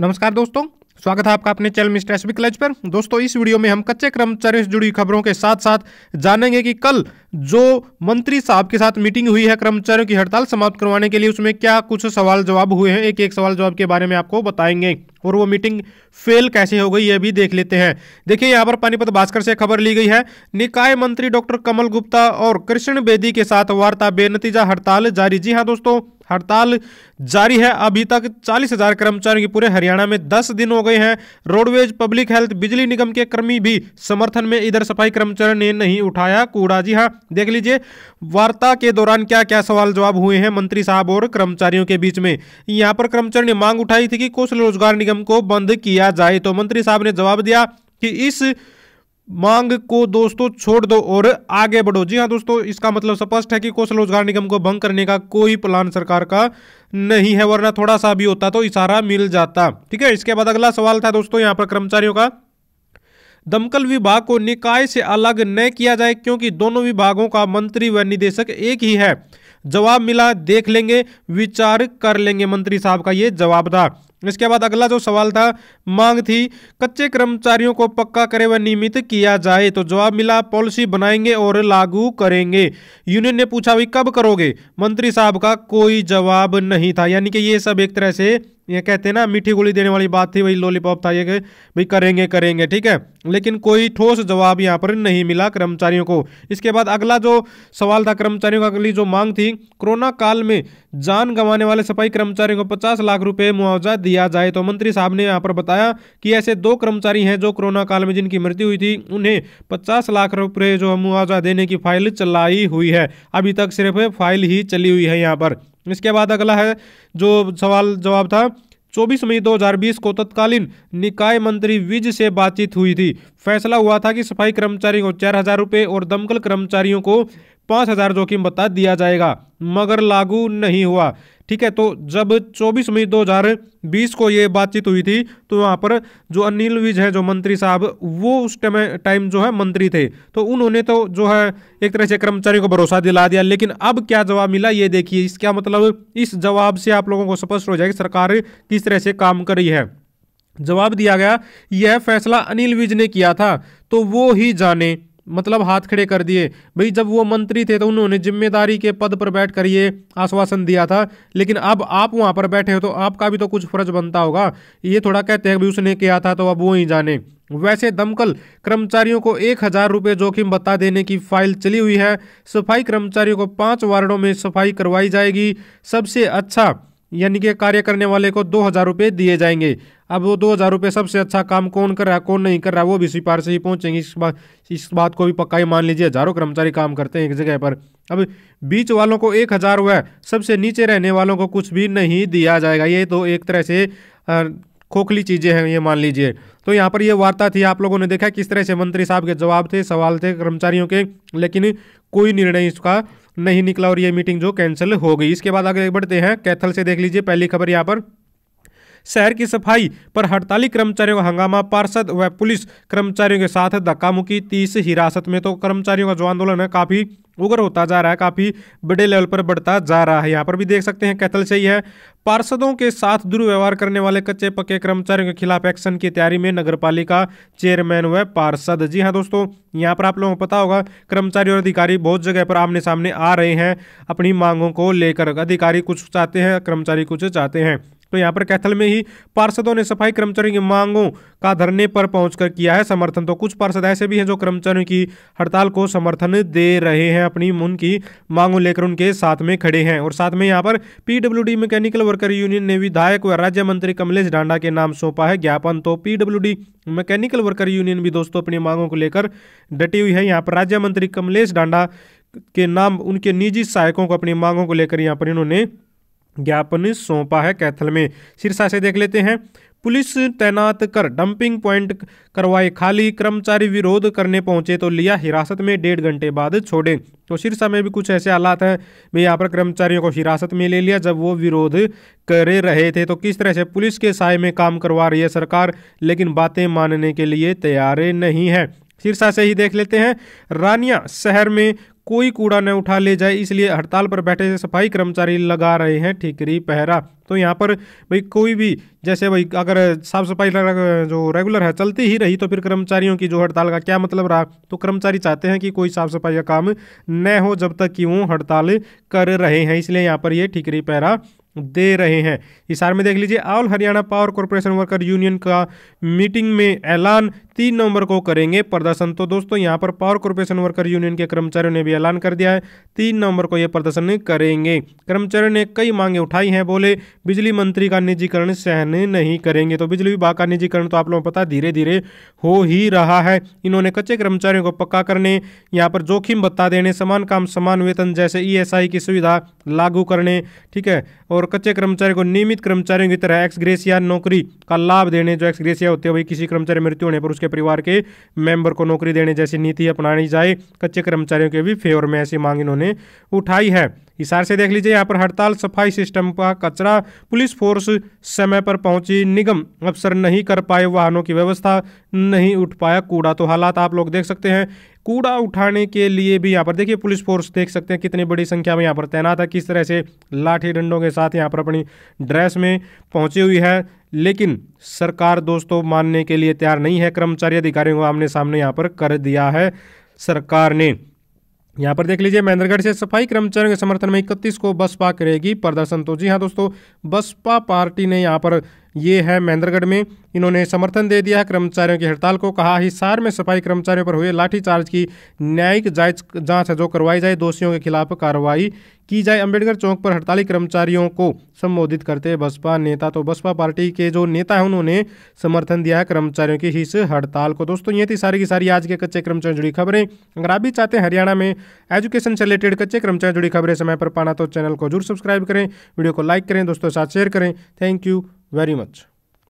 नमस्कार दोस्तों स्वागत है आपका अपने चैनल मिस्टर एस क्लच पर दोस्तों इस वीडियो में हम कच्चे कर्मचारियों से जुड़ी खबरों के साथ साथ जानेंगे कि कल जो मंत्री साहब के साथ मीटिंग हुई है कर्मचारियों की हड़ताल समाप्त करवाने के लिए उसमें क्या कुछ सवाल जवाब हुए हैं एक एक सवाल जवाब के बारे में आपको बताएंगे और वो मीटिंग फेल कैसे हो गई ये भी देख लेते हैं देखिए यहाँ पर पानीपत भास्कर से खबर ली गई है निकाय मंत्री डॉक्टर कमल गुप्ता और कृष्ण बेदी के साथ वार्ता बेनतीजा हड़ताल जारी जी हाँ दोस्तों हड़ताल जारी है अभी तक चालीस हजार कर्मचारियों की पूरे हरियाणा में दस दिन हो गए हैं रोडवेज पब्लिक हेल्थ बिजली निगम के कर्मी भी समर्थन में इधर सफाई कर्मचारियों ने नहीं उठाया कूड़ा जी हाँ देख लीजिए वार्ता के दौरान क्या क्या सवाल जवाब हुए हैं मंत्री साहब और कर्मचारियों के बीच में यहाँ पर कर्मचारियों ने मांग उठाई थी कि कौशल रोजगार निगम को बंद किया जाए तो मंत्री साहब ने जवाब दिया कि इस मांग को दोस्तों छोड़ दो और आगे बढ़ो जी हाँ दोस्तों इसका मतलब स्पष्ट है कि कौशल रोजगार निगम को भंग करने का कोई प्लान सरकार का नहीं है वरना थोड़ा सा भी होता तो इशारा मिल जाता ठीक है इसके बाद अगला सवाल था दोस्तों यहाँ पर कर्मचारियों का दमकल विभाग को निकाय से अलग न किया जाए क्योंकि दोनों विभागों का मंत्री व निदेशक एक ही है जवाब मिला देख लेंगे विचार कर लेंगे मंत्री साहब का ये जवाब था इसके बाद अगला जो सवाल था मांग थी कच्चे कर्मचारियों को पक्का करे व नियमित किया जाए तो जवाब मिला पॉलिसी बनाएंगे और लागू करेंगे यूनियन ने पूछा भाई कब करोगे मंत्री साहब का कोई जवाब नहीं था यानी कि ये सब एक तरह से ये कहते हैं ना मीठी गोली देने वाली बात थी वही लॉलीपॉप था ये कि भाई करेंगे करेंगे ठीक है लेकिन कोई ठोस जवाब यहाँ पर नहीं मिला कर्मचारियों को इसके बाद अगला जो सवाल था कर्मचारियों का अगली जो मांग थी कोरोना काल में जान गंवाने वाले सफाई कर्मचारियों को 50 लाख रुपए मुआवजा दिया जाए तो मंत्री साहब ने यहाँ पर बताया कि ऐसे दो कर्मचारी हैं जो कोरोना काल में जिनकी मृत्यु हुई थी उन्हें पचास लाख रुपये जो मुआवजा देने की फाइल चलाई हुई है अभी तक सिर्फ फाइल ही चली हुई है यहाँ पर इसके बाद अगला है जो सवाल जवाब था 24 मई 2020 को तत्कालीन निकाय मंत्री विज से बातचीत हुई थी फैसला हुआ था कि सफाई कर्मचारियों को चार हज़ार रुपये और दमकल कर्मचारियों को पाँच हज़ार जोखिम बता दिया जाएगा मगर लागू नहीं हुआ ठीक है तो जब 24 मई 2020 को ये बातचीत हुई थी तो वहाँ पर जो अनिल विज है जो मंत्री साहब वो उस टाइम टाइम जो है मंत्री थे तो उन्होंने तो जो है एक तरह से कर्मचारियों को भरोसा दिला दिया लेकिन अब क्या जवाब मिला ये देखिए इसका मतलब इस जवाब से आप लोगों को स्पष्ट हो जाएगी सरकार किस तरह से काम कर रही है जवाब दिया गया यह फैसला अनिल विज ने किया था तो वो ही जाने मतलब हाथ खड़े कर दिए भाई जब वो मंत्री थे तो उन्होंने जिम्मेदारी के पद पर बैठ कर ये आश्वासन दिया था लेकिन अब आप वहाँ पर बैठे हो तो आपका भी तो कुछ फर्ज बनता होगा ये थोड़ा कहते हैं भी उसने किया था तो अब वो ही जाने वैसे दमकल कर्मचारियों को एक हज़ार रुपये जोखिम बता देने की फाइल चली हुई है सफाई कर्मचारियों को पाँच वार्डों में सफाई करवाई जाएगी सबसे अच्छा यानी कि कार्य करने वाले को दो हज़ार रुपये दिए जाएंगे अब वो दो हज़ार रुपये सबसे अच्छा काम कौन कर रहा है कौन नहीं कर रहा है वो भी सिफारिश ही पहुँचेंगे इस बात इस बात को भी पक्का ही मान लीजिए हज़ारों कर्मचारी काम करते हैं एक जगह पर अब बीच वालों को एक हज़ार हुआ सबसे नीचे रहने वालों को कुछ भी नहीं दिया जाएगा ये तो एक तरह से आ, खोखली चीज़ें हैं ये मान लीजिए तो यहाँ पर ये वार्ता थी आप लोगों ने देखा किस तरह से मंत्री साहब के जवाब थे सवाल थे कर्मचारियों के लेकिन कोई निर्णय इसका नहीं निकला और ये मीटिंग जो कैंसिल हो गई इसके बाद आगे बढ़ते हैं कैथल से देख लीजिए पहली खबर यहाँ पर शहर की सफाई पर हड़ताली कर्मचारियों का हंगामा पार्षद व पुलिस कर्मचारियों के साथ धक्का मुक्की तीस हिरासत में तो कर्मचारियों का जो आंदोलन है काफ़ी उग्र होता जा रहा है काफ़ी बड़े लेवल पर बढ़ता जा रहा है यहाँ पर भी देख सकते हैं कैथल से ही है पार्षदों के साथ दुर्व्यवहार करने वाले कच्चे पक्के कर्मचारियों के खिलाफ एक्शन की तैयारी में नगरपालिका चेयरमैन व पार्षद जी हाँ दोस्तों यहाँ पर आप लोगों को पता होगा कर्मचारी और अधिकारी बहुत जगह पर आमने सामने आ रहे हैं अपनी मांगों को लेकर अधिकारी कुछ चाहते हैं कर्मचारी कुछ चाहते हैं तो यहाँ पर कैथल में ही पार्षदों ने सफाई कर्मचारियों की मांगों का धरने पर पहुंचकर किया है समर्थन तो कुछ पार्षद ऐसे भी हैं जो कर्मचारियों की हड़ताल को समर्थन दे रहे हैं अपनी उनकी मांगों लेकर उनके साथ में खड़े हैं और साथ में यहाँ पर पीडब्ल्यूडी मैकेनिकल वर्कर यूनियन ने विधायक व राज्य मंत्री कमलेश डांडा के नाम सौंपा है ज्ञापन तो पीडब्ल्यूडी मैकेनिकल वर्कर यूनियन भी दोस्तों अपनी मांगों को लेकर डटी हुई है यहाँ पर राज्य मंत्री कमलेश डांडा के नाम उनके निजी सहायकों को अपनी मांगों को लेकर यहाँ पर इन्होंने ज्ञापन सौंपा है कैथल में शीर्षा से देख लेते हैं पुलिस तैनात कर डंपिंग प्वाइंट करवाए खाली कर्मचारी विरोध करने पहुंचे तो लिया हिरासत में डेढ़ घंटे बाद छोड़े तो सिरसा में भी कुछ ऐसे हालात हैं भाई यहाँ पर कर्मचारियों को हिरासत में ले लिया जब वो विरोध कर रहे थे तो किस तरह से पुलिस के साय में काम करवा रही है सरकार लेकिन बातें मानने के लिए तैयार नहीं है सिरसा से ही देख लेते हैं रानिया शहर में कोई कूड़ा न उठा ले जाए इसलिए हड़ताल पर बैठे सफाई कर्मचारी लगा रहे हैं ठीकरी पहरा तो यहाँ पर भाई कोई भी जैसे भाई अगर साफ सफाई जो रेगुलर है चलती ही रही तो फिर कर्मचारियों की जो हड़ताल का क्या मतलब रहा तो कर्मचारी चाहते हैं कि कोई साफ सफाई का काम न हो जब तक कि वो हड़ताल कर रहे हैं इसलिए यहाँ पर ये ठीकरी पहरा दे रहे हैं इशार में देख लीजिए All Haryana Power Corporation Worker Union का मीटिंग में ऐलान तीन नवंबर को करेंगे प्रदर्शन तो दोस्तों यहाँ पर पावर कॉरपोरेशन वर्कर यूनियन के कर्मचारियों ने भी ऐलान कर दिया है तीन नवंबर को ये प्रदर्शन करेंगे कर्मचारियों ने कई मांगे उठाई हैं बोले बिजली मंत्री का निजीकरण सहने नहीं करेंगे तो बिजली विभाग का निजीकरण तो आप लोगों को पता धीरे धीरे हो ही रहा है इन्होंने कच्चे कर्मचारियों को पक्का करने यहाँ पर जोखिम भत्ता देने समान काम समान वेतन जैसे ई e की सुविधा लागू करने ठीक है और और कच्चे कर्मचारी को नियमित कर्मचारियों की तरह एक्सग्रेस या नौकरी का लाभ देने जो एक्सग्रेस या होते हैं वही किसी कर्मचारी मृत्यु होने पर उसके परिवार के मेंबर को नौकरी देने जैसी नीति अपनाई जाए कच्चे कर्मचारियों के भी फेवर में ऐसी मांग इन्होंने उठाई है इशारे से देख लीजिए यहाँ पर हड़ताल सफाई सिस्टम का कचरा पुलिस फोर्स समय पर पहुंची निगम अफसर नहीं कर पाए वाहनों की व्यवस्था नहीं उठ पाया कूड़ा तो हालात आप लोग देख सकते हैं कूड़ा उठाने के लिए भी यहाँ पर देखिए पुलिस फोर्स देख सकते हैं कितनी बड़ी संख्या में यहाँ पर तैनात है किस तरह से लाठी डंडों के साथ यहाँ पर अपनी ड्रेस में पहुँची हुई है लेकिन सरकार दोस्तों मानने के लिए तैयार नहीं है कर्मचारी अधिकारियों को आमने सामने यहाँ पर कर दिया है सरकार ने यहाँ पर देख लीजिए महेंद्रगढ़ से सफाई कर्मचारियों के समर्थन में इकतीस को बसपा करेगी प्रदर्शन तो जी हाँ दोस्तों बसपा पार्टी ने यहाँ पर ये है महेंद्रगढ़ में इन्होंने समर्थन दे दिया है कर्मचारियों की हड़ताल को कहा हिसार में सफाई कर्मचारियों पर हुए लाठीचार्ज की न्यायिक जांच है जो करवाई जाए दोषियों के खिलाफ कार्रवाई की जाए अंबेडकर चौक पर हड़ताली कर्मचारियों को संबोधित करते बसपा नेता तो बसपा पार्टी के जो नेता हैं उन्होंने समर्थन दिया है कर्मचारियों की इस हड़ताल को दोस्तों ये थी सारी की सारी आज के कच्चे कर्मचारियों जुड़ी खबरें अगर आप भी चाहते हैं हरियाणा में एजुकेशन से रिलेटेड कच्चे कर्मचारियों जुड़ी खबरें समय पर पाना तो चैनल को जरूर सब्सक्राइब करें वीडियो को लाइक करें दोस्तों के साथ शेयर करें थैंक यू very much.